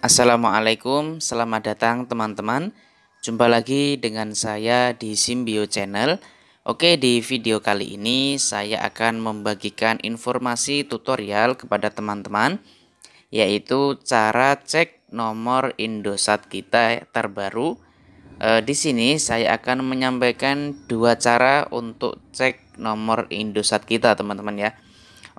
Assalamualaikum, selamat datang teman-teman. Jumpa lagi dengan saya di Simbio Channel. Oke, di video kali ini saya akan membagikan informasi tutorial kepada teman-teman yaitu cara cek nomor Indosat kita terbaru. E, di sini saya akan menyampaikan dua cara untuk cek nomor Indosat kita, teman-teman ya.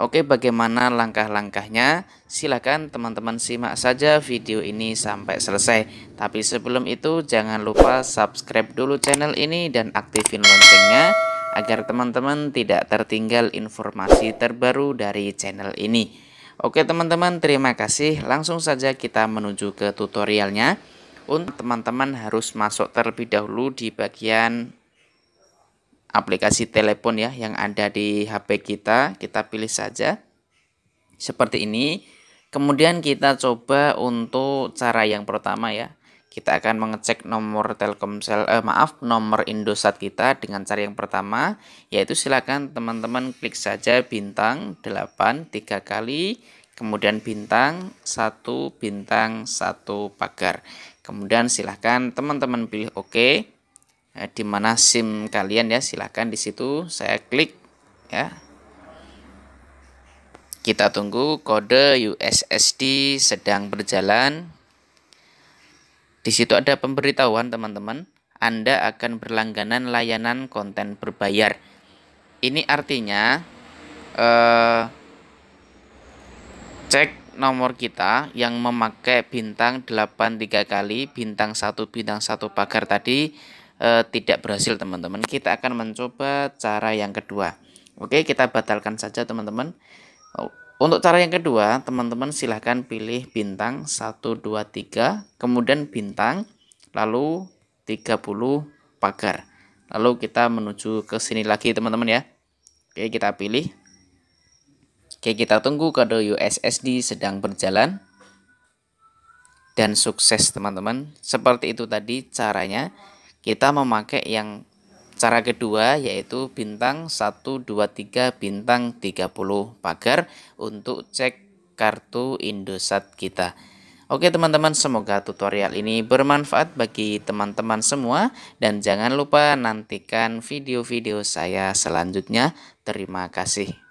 Oke, bagaimana langkah-langkahnya? Silakan teman-teman simak saja video ini sampai selesai. Tapi sebelum itu jangan lupa subscribe dulu channel ini dan aktifin loncengnya agar teman-teman tidak tertinggal informasi terbaru dari channel ini. Oke teman-teman, terima kasih. Langsung saja kita menuju ke tutorialnya. Untuk teman-teman harus masuk terlebih dahulu di bagian aplikasi telepon ya yang ada di HP kita, kita pilih saja seperti ini. Kemudian kita coba untuk cara yang pertama ya. Kita akan mengecek nomor Telkomsel eh maaf, nomor Indosat kita dengan cara yang pertama yaitu silakan teman-teman klik saja bintang 8 tiga kali kemudian bintang satu bintang satu pagar. Kemudian silahkan teman-teman pilih oke. OK. Eh, di mana SIM kalian ya silahkan di situ saya klik ya kita tunggu kode USSD sedang berjalan di situ ada pemberitahuan teman-teman Anda akan berlangganan layanan konten berbayar ini artinya eh, cek nomor kita yang memakai bintang 83 kali bintang 1 bintang 1 pagar tadi e, tidak berhasil teman-teman kita akan mencoba cara yang kedua oke kita batalkan saja teman-teman oh, untuk cara yang kedua teman-teman silahkan pilih bintang 1 2 3 kemudian bintang lalu 30 pagar lalu kita menuju ke sini lagi teman-teman ya oke kita pilih Oke, kita tunggu kode USSD sedang berjalan dan sukses teman-teman. Seperti itu tadi caranya kita memakai yang cara kedua yaitu bintang 123 bintang 30 pagar untuk cek kartu Indosat kita. Oke teman-teman, semoga tutorial ini bermanfaat bagi teman-teman semua dan jangan lupa nantikan video-video saya selanjutnya. Terima kasih.